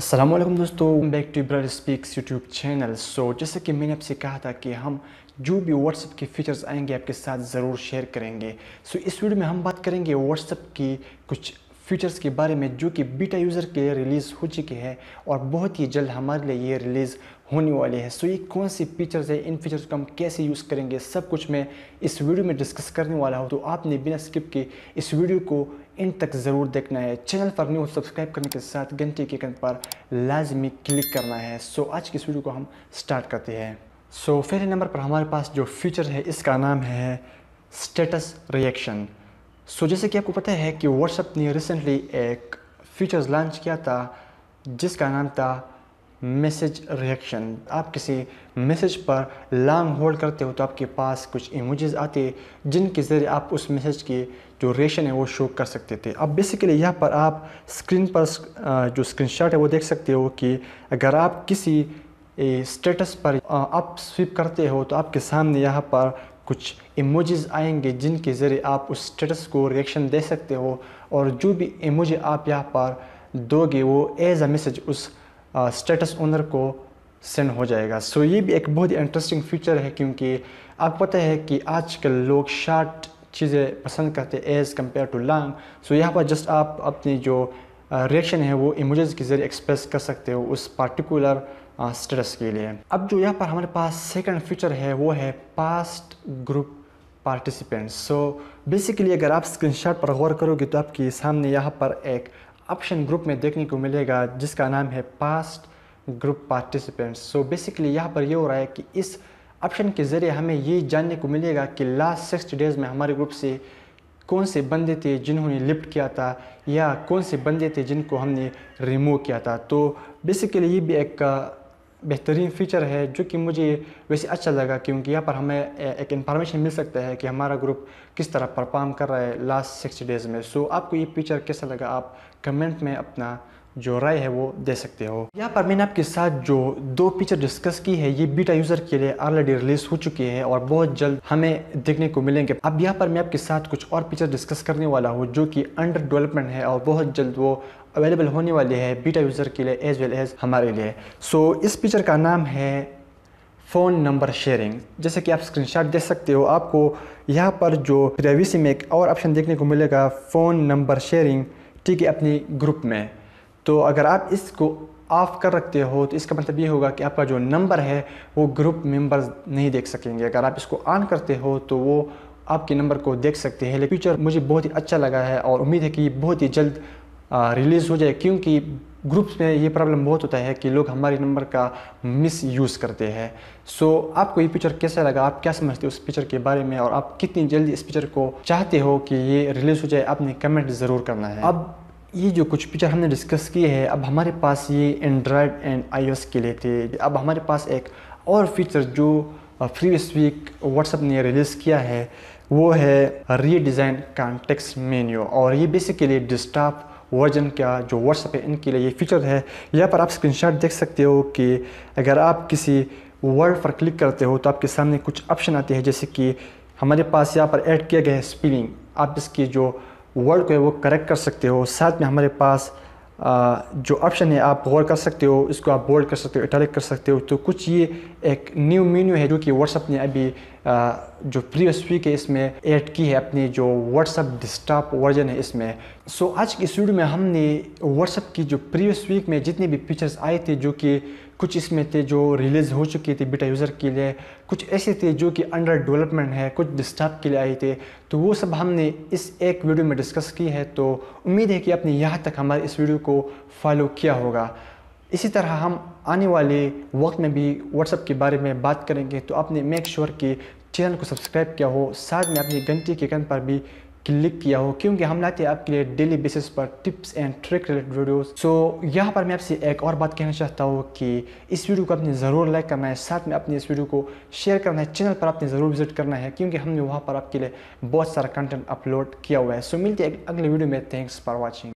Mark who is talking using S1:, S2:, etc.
S1: असलम दोस्तों back to brother speaks YouTube channel so जैसे कि मैंने आपसे कहा था कि हम जो भी व्हाट्सअप के फीचर्स आएंगे आपके साथ ज़रूर शेयर करेंगे सो so, इस वीडियो में हम बात करेंगे व्हाट्सएप की कुछ फीचर्स के बारे में जो कि बीटा यूज़र के लिए रिलीज़ हो चुके हैं और बहुत ही जल्द हमारे लिए ये रिलीज़ होने वाले हैं सो ये कौन सी फीचर्स है इन फीचर्स को हम कैसे यूज़ करेंगे सब कुछ मैं इस वीडियो में डिस्कस करने वाला हूँ तो आपने बिना स्किप के इस वीडियो को इन तक ज़रूर देखना है चैनल पर न्यू सब्सक्राइब करने के साथ घंटे के कन पर लाजमी क्लिक करना है सो आज की इस वीडियो को हम स्टार्ट करते हैं सो पहले नंबर पर हमारे पास जो फीचर है इसका नाम है स्टेटस रिएक्शन सो जैसे कि आपको पता है कि व्हाट्सएप ने रिसेंटली एक फीचर्स लॉन्च किया था जिसका नाम था मैसेज रिएक्शन आप किसी मैसेज पर लॉन्ग होल्ड करते हो तो आपके पास कुछ इमोजेस आते जिनके ज़रिए आप उस मैसेज के जो रिएक्शन है वो शो कर सकते थे अब बेसिकली यहाँ पर आप स्क्रीन पर जो स्क्रीनशॉट है वो देख सकते हो कि अगर आप किसी स्टेटस पर आप स्विप करते हो तो आपके सामने यहाँ पर कुछ इमोजेस आएंगे जिनके ज़रिए आप उस स्टेटस को रिएक्शन दे सकते हो और जो भी इमोज आप यहाँ पर दोगे वो एज अ मैसेज उस स्टेटस ओनर को सेंड हो जाएगा सो so, ये भी एक बहुत ही इंटरेस्टिंग फीचर है क्योंकि आपको पता है कि आजकल लोग शार्ट चीज़ें पसंद करते हैं as compare to long so यहाँ पर जस्ट आप अपनी जो रिएक्शन है वो इमोजेज के ज़रिए एक्सप्रेस कर सकते हो उस पार्टिकुलर स्टेटस के लिए अब जो यहाँ पर हमारे पास सेकंड फीचर है वो है past group participants so basically अगर आप स्क्रीनशॉट पर गौर करोगे तो आपके सामने यहाँ पर एक ऑप्शन ग्रुप में देखने को मिलेगा जिसका नाम है past group participants so basically यहाँ पर ये यह हो रहा है कि इस ऑप्शन के ज़रिए हमें ये जानने को मिलेगा कि लास्ट सिक्सटी डेज़ में हमारे ग्रुप से कौन से बंदे थे जिन्होंने लिफ्ट किया था या कौन से बंदे थे जिनको हमने रिमूव किया था तो बेसिकली ये भी एक बेहतरीन फीचर है जो कि मुझे वैसे अच्छा लगा क्योंकि यहाँ पर हमें एक इन्फॉर्मेशन मिल सकता है कि हमारा ग्रुप किस तरह परफॉर्म कर रहा है लास्ट सिक्सटी डेज़ में सो so, आपको ये फीचर कैसा लगा आप कमेंट में अपना जो राय है वो दे सकते हो यहाँ पर मैंने आपके साथ जो दो पिक्चर डिस्कस की है ये बीटा यूज़र के लिए ऑलरेडी रिलीज हो चुकी है और बहुत जल्द हमें देखने को मिलेंगे अब यहाँ पर मैं आपके साथ कुछ और पिक्चर डिस्कस करने वाला हूँ जो कि अंडर डेवलपमेंट है और बहुत जल्द वो अवेलेबल होने वाली है बीटा यूज़र के लिए एज वेल एज हमारे लिए सो so, इस पिक्चर का नाम है फ़ोन नंबर शेयरिंग जैसे कि आप स्क्रीनशॉट देख सकते हो आपको यहाँ पर जो प्राइवेसी में एक और ऑप्शन देखने को मिलेगा फ़ोन नंबर शेयरिंग ठीक है अपने ग्रुप में तो अगर आप इसको ऑफ़ कर रखते हो तो इसका मतलब ये होगा कि आपका जो नंबर है वो ग्रुप मेंबर्स नहीं देख सकेंगे अगर आप इसको ऑन करते हो तो वो आपके नंबर को देख सकते हैं लेकिन फ्यूचर मुझे बहुत ही अच्छा लगा है और उम्मीद है कि बहुत ही जल्द रिलीज़ हो जाए क्योंकि ग्रुप्स में ये प्रॉब्लम बहुत होता है कि लोग हमारे नंबर का मिस यूज़ करते हैं सो so, आपको ये पिक्चर कैसा लगा आप क्या समझते हो उस पिक्चर के बारे में और आप कितनी जल्दी इस पिक्चर को चाहते हो कि ये रिलीज़ हो जाए आपने कमेंट ज़रूर करना है अब ये जो कुछ फीचर हमने डिस्कस किए हैं अब हमारे पास ये एंड्रॉयड एंड आईओएस के लिए थे अब हमारे पास एक और फीचर जो प्रीवियस वीक व्हाट्सअप ने रिलीज़ किया है वो है रीडिज़ाइन कॉन्टेक्स्ट मेन्यू और ये बेसिकली डिस्टॉप वर्जन का जो व्हाट्सअप है इनके लिए ये फीचर है यहाँ पर आप स्क्रीनशॉट देख सकते हो कि अगर आप किसी वर्ड पर क्लिक करते हो तो आपके सामने कुछ ऑप्शन आते हैं जैसे कि हमारे पास यहाँ पर ऐड किया गया है स्पिलिंग आप इसकी जो वर्ड को है वो करेक्ट कर सकते हो साथ में हमारे पास जो ऑप्शन है आप गौर कर सकते हो इसको आप बोल्ड कर सकते हो इटालिक कर सकते हो तो कुछ ये एक न्यू मेन्यू है जो कि व्हाट्सअप ने अभी जो प्रीवियस वीक है इसमें ऐड की है अपनी जो व्हाट्सअप डिस्टॉप वर्जन है इसमें सो so, आज की इस वीडियो में हमने व्हाट्सअप की जो प्रीवियस वीक में जितने भी फीचर्स आए थे जो कि कुछ इसमें थे जो रिलीज़ हो चुके थे बीटा यूज़र के लिए कुछ ऐसे थे जो कि अंडर डेवलपमेंट है कुछ डिस्टर्ब के लिए आए थे तो वो सब हमने इस एक वीडियो में डिस्कस की है तो उम्मीद है कि आपने यहाँ तक हमारे इस वीडियो को फॉलो किया होगा इसी तरह हम आने वाले वक्त में भी व्हाट्सअप के बारे में बात करेंगे तो आपने मेक श्योर कि चैनल को सब्सक्राइब किया हो साथ में अपनी घंटी के कन पर भी क्लिक किया हो क्योंकि हम लाते हैं आपके लिए डेली बेसिस पर tips and trick related videos so यहाँ पर मैं आपसे एक और बात कहना चाहता हूँ कि इस वीडियो को आपने ज़रूर लाइक करना है साथ में अपने इस वीडियो को शेयर करना है चैनल पर आपने ज़रूर विजिट करना है क्योंकि हमने वहाँ पर आपके लिए बहुत सारा कंटेंट अपलोड किया हुआ है सो मिलते हैं अगले वीडियो में थैंक्स फॉर वॉचिंग